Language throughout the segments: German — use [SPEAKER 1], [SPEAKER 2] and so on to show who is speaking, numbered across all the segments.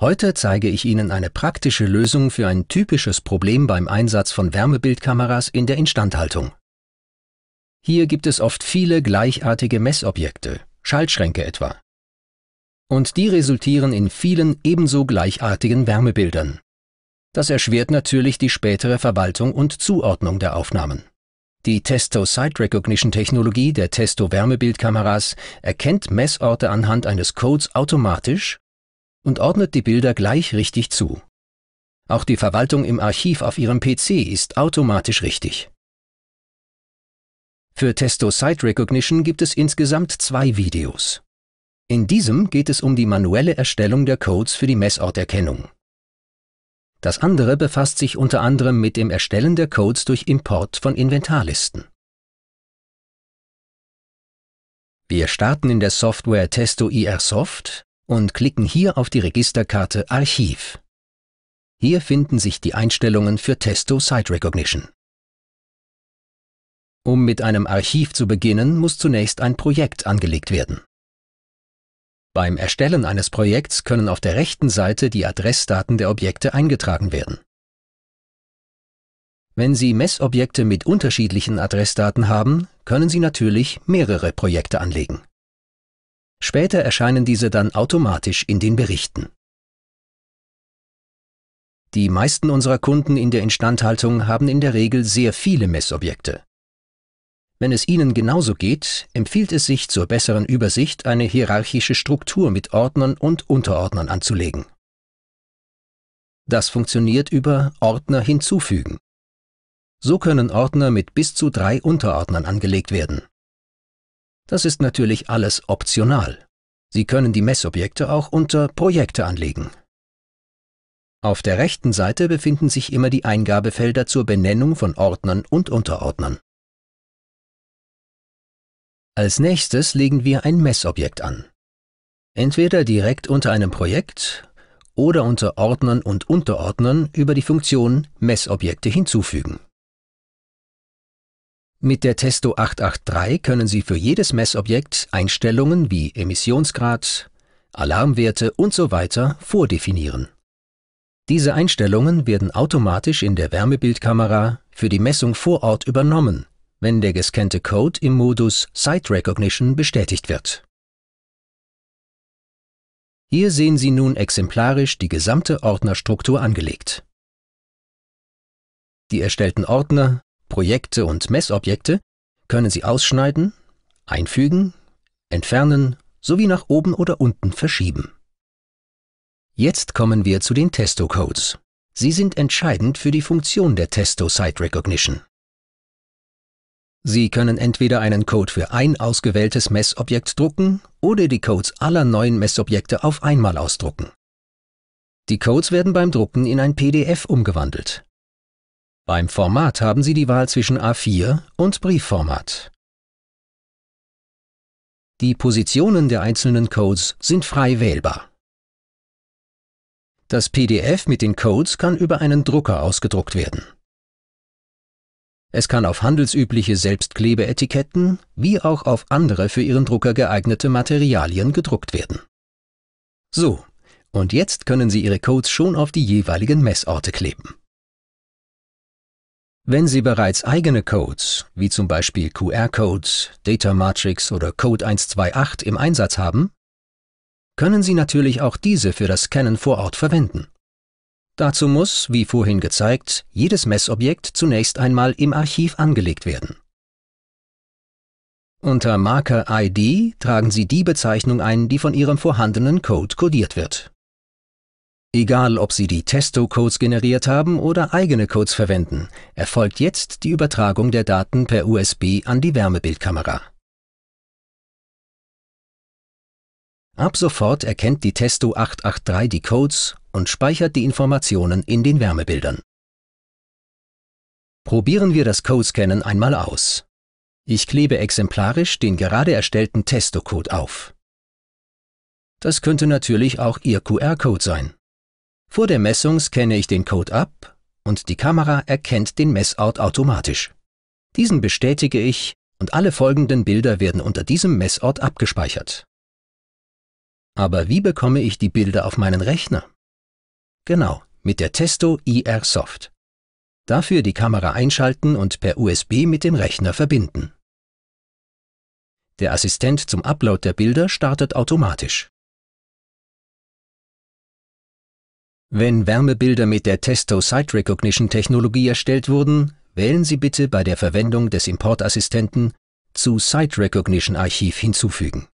[SPEAKER 1] Heute zeige ich Ihnen eine praktische Lösung für ein typisches Problem beim Einsatz von Wärmebildkameras in der Instandhaltung. Hier gibt es oft viele gleichartige Messobjekte, Schaltschränke etwa. Und die resultieren in vielen ebenso gleichartigen Wärmebildern. Das erschwert natürlich die spätere Verwaltung und Zuordnung der Aufnahmen. Die Testo Site Recognition Technologie der Testo Wärmebildkameras erkennt Messorte anhand eines Codes automatisch und ordnet die Bilder gleich richtig zu. Auch die Verwaltung im Archiv auf Ihrem PC ist automatisch richtig. Für Testo Site Recognition gibt es insgesamt zwei Videos. In diesem geht es um die manuelle Erstellung der Codes für die Messorterkennung. Das andere befasst sich unter anderem mit dem Erstellen der Codes durch Import von Inventarlisten. Wir starten in der Software Testo IR Soft und klicken hier auf die Registerkarte Archiv. Hier finden sich die Einstellungen für Testo Site Recognition. Um mit einem Archiv zu beginnen, muss zunächst ein Projekt angelegt werden. Beim Erstellen eines Projekts können auf der rechten Seite die Adressdaten der Objekte eingetragen werden. Wenn Sie Messobjekte mit unterschiedlichen Adressdaten haben, können Sie natürlich mehrere Projekte anlegen. Später erscheinen diese dann automatisch in den Berichten. Die meisten unserer Kunden in der Instandhaltung haben in der Regel sehr viele Messobjekte. Wenn es Ihnen genauso geht, empfiehlt es sich zur besseren Übersicht eine hierarchische Struktur mit Ordnern und Unterordnern anzulegen. Das funktioniert über Ordner hinzufügen. So können Ordner mit bis zu drei Unterordnern angelegt werden. Das ist natürlich alles optional. Sie können die Messobjekte auch unter Projekte anlegen. Auf der rechten Seite befinden sich immer die Eingabefelder zur Benennung von Ordnern und Unterordnern. Als nächstes legen wir ein Messobjekt an. Entweder direkt unter einem Projekt oder unter Ordnern und Unterordnern über die Funktion Messobjekte hinzufügen. Mit der Testo 883 können Sie für jedes Messobjekt Einstellungen wie Emissionsgrad, Alarmwerte usw. So vordefinieren. Diese Einstellungen werden automatisch in der Wärmebildkamera für die Messung vor Ort übernommen, wenn der gescannte Code im Modus Site Recognition bestätigt wird. Hier sehen Sie nun exemplarisch die gesamte Ordnerstruktur angelegt. Die erstellten Ordner Projekte und Messobjekte können Sie ausschneiden, einfügen, entfernen sowie nach oben oder unten verschieben. Jetzt kommen wir zu den Testo-Codes. Sie sind entscheidend für die Funktion der Testo Site Recognition. Sie können entweder einen Code für ein ausgewähltes Messobjekt drucken oder die Codes aller neuen Messobjekte auf einmal ausdrucken. Die Codes werden beim Drucken in ein PDF umgewandelt. Beim Format haben Sie die Wahl zwischen A4 und Briefformat. Die Positionen der einzelnen Codes sind frei wählbar. Das PDF mit den Codes kann über einen Drucker ausgedruckt werden. Es kann auf handelsübliche Selbstklebeetiketten wie auch auf andere für Ihren Drucker geeignete Materialien gedruckt werden. So, und jetzt können Sie Ihre Codes schon auf die jeweiligen Messorte kleben. Wenn Sie bereits eigene Codes, wie zum Beispiel QR-Codes, Data Matrix oder Code 128 im Einsatz haben, können Sie natürlich auch diese für das Scannen vor Ort verwenden. Dazu muss, wie vorhin gezeigt, jedes Messobjekt zunächst einmal im Archiv angelegt werden. Unter Marker ID tragen Sie die Bezeichnung ein, die von Ihrem vorhandenen Code codiert wird. Egal, ob Sie die Testo-Codes generiert haben oder eigene Codes verwenden, erfolgt jetzt die Übertragung der Daten per USB an die Wärmebildkamera. Ab sofort erkennt die Testo 883 die Codes und speichert die Informationen in den Wärmebildern. Probieren wir das Codescannen einmal aus. Ich klebe exemplarisch den gerade erstellten Testo-Code auf. Das könnte natürlich auch Ihr QR-Code sein. Vor der Messung scanne ich den Code ab und die Kamera erkennt den Messort automatisch. Diesen bestätige ich und alle folgenden Bilder werden unter diesem Messort abgespeichert. Aber wie bekomme ich die Bilder auf meinen Rechner? Genau, mit der Testo IR Soft. Dafür die Kamera einschalten und per USB mit dem Rechner verbinden. Der Assistent zum Upload der Bilder startet automatisch. Wenn Wärmebilder mit der Testo Site Recognition Technologie erstellt wurden, wählen Sie bitte bei der Verwendung des Importassistenten zu Site Recognition Archiv hinzufügen.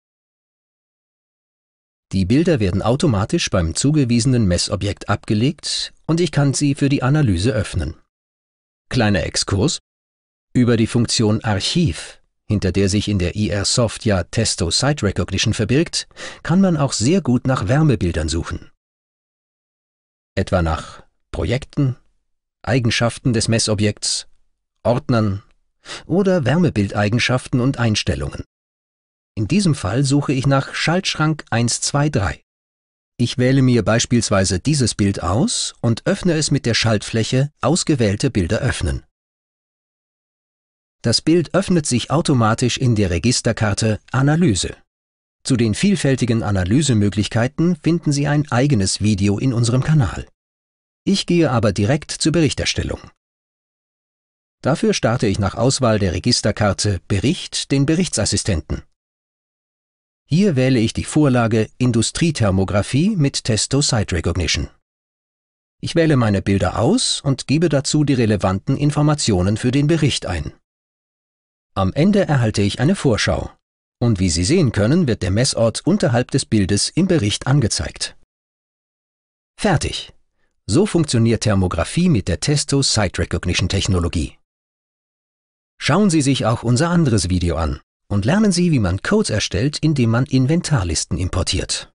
[SPEAKER 1] Die Bilder werden automatisch beim zugewiesenen Messobjekt abgelegt und ich kann sie für die Analyse öffnen. Kleiner Exkurs. Über die Funktion Archiv, hinter der sich in der IR soft ja Testo Site Recognition verbirgt, kann man auch sehr gut nach Wärmebildern suchen etwa nach Projekten, Eigenschaften des Messobjekts, Ordnern oder Wärmebildeigenschaften und Einstellungen. In diesem Fall suche ich nach Schaltschrank 123. Ich wähle mir beispielsweise dieses Bild aus und öffne es mit der Schaltfläche Ausgewählte Bilder öffnen. Das Bild öffnet sich automatisch in der Registerkarte Analyse. Zu den vielfältigen Analysemöglichkeiten finden Sie ein eigenes Video in unserem Kanal. Ich gehe aber direkt zur Berichterstellung. Dafür starte ich nach Auswahl der Registerkarte Bericht den Berichtsassistenten. Hier wähle ich die Vorlage Industriethermographie mit Testo Site Recognition. Ich wähle meine Bilder aus und gebe dazu die relevanten Informationen für den Bericht ein. Am Ende erhalte ich eine Vorschau, und wie Sie sehen können, wird der Messort unterhalb des Bildes im Bericht angezeigt. Fertig. So funktioniert Thermographie mit der Testo Sight Recognition Technologie. Schauen Sie sich auch unser anderes Video an und lernen Sie, wie man Codes erstellt, indem man Inventarlisten importiert.